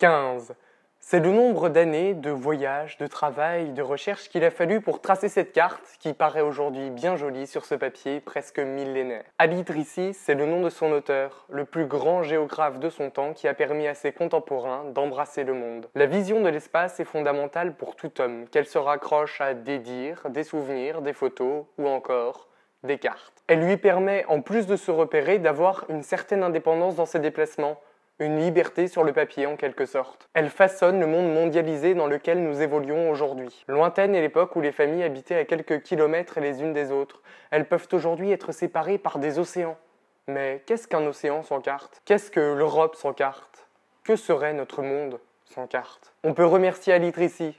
15. C'est le nombre d'années de voyages, de travail, de recherche qu'il a fallu pour tracer cette carte qui paraît aujourd'hui bien jolie sur ce papier presque millénaire. Ali c'est le nom de son auteur, le plus grand géographe de son temps qui a permis à ses contemporains d'embrasser le monde. La vision de l'espace est fondamentale pour tout homme, qu'elle se raccroche à des dires, des souvenirs, des photos ou encore des cartes. Elle lui permet, en plus de se repérer, d'avoir une certaine indépendance dans ses déplacements une liberté sur le papier en quelque sorte. Elle façonne le monde mondialisé dans lequel nous évoluons aujourd'hui. Lointaine est l'époque où les familles habitaient à quelques kilomètres les unes des autres. Elles peuvent aujourd'hui être séparées par des océans. Mais qu'est-ce qu'un océan sans carte Qu'est-ce que l'Europe sans carte Que serait notre monde sans carte On peut remercier Alitrici,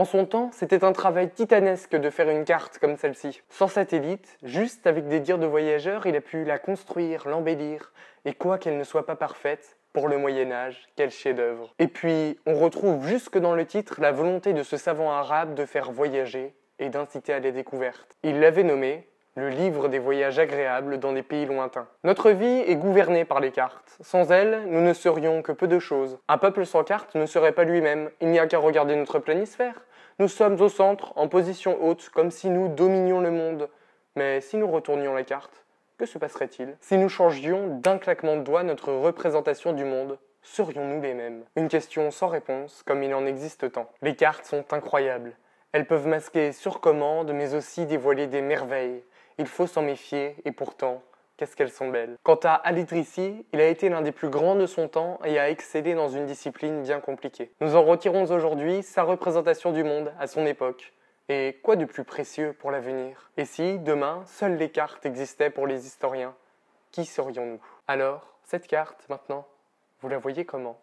en son temps, c'était un travail titanesque de faire une carte comme celle-ci. Sans satellite, juste avec des dires de voyageurs, il a pu la construire, l'embellir, et quoi qu'elle ne soit pas parfaite, pour le Moyen Âge, quel chef-d'œuvre. Et puis, on retrouve jusque dans le titre la volonté de ce savant arabe de faire voyager et d'inciter à des découvertes. Il l'avait nommé le livre des voyages agréables dans des pays lointains. Notre vie est gouvernée par les cartes. Sans elles, nous ne serions que peu de choses. Un peuple sans carte ne serait pas lui-même. Il n'y a qu'à regarder notre planisphère. Nous sommes au centre, en position haute, comme si nous dominions le monde. Mais si nous retournions la carte, que se passerait-il Si nous changions d'un claquement de doigts notre représentation du monde, serions-nous les mêmes Une question sans réponse, comme il en existe tant. Les cartes sont incroyables. Elles peuvent masquer sur commande, mais aussi dévoiler des merveilles. Il faut s'en méfier, et pourtant, qu'est-ce qu'elles sont belles. Quant à Alitrici, il a été l'un des plus grands de son temps et a excédé dans une discipline bien compliquée. Nous en retirons aujourd'hui sa représentation du monde à son époque. Et quoi de plus précieux pour l'avenir Et si, demain, seules les cartes existaient pour les historiens, qui serions-nous Alors, cette carte, maintenant, vous la voyez comment